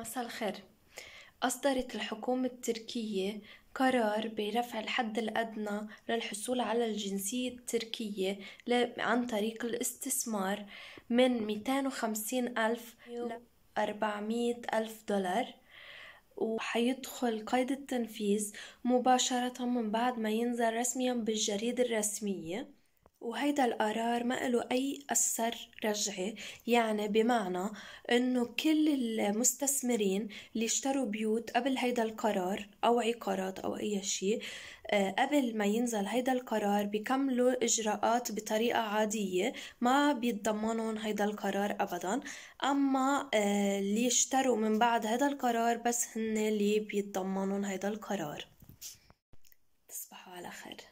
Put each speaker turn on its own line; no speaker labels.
مساء الخير أصدرت الحكومة التركية قرار برفع الحد الأدنى للحصول على الجنسية التركية عن طريق الاستثمار من 250 ألف ل 400 ألف دولار وحيدخل قيد التنفيذ مباشرة من بعد ما ينزل رسميا بالجريدة الرسمية وهيدا القرار ما له أي أثر رجعي يعني بمعنى أنه كل المستثمرين اللي اشتروا بيوت قبل هيدا القرار أو عقارات أو أي شيء آه، قبل ما ينزل هيدا القرار بيكملوا إجراءات بطريقة عادية ما بيتضمنون هيدا القرار أبدا أما آه، اللي اشتروا من بعد هيدا القرار بس هن اللي بيتضمنون هيدا القرار
تصبحوا على خير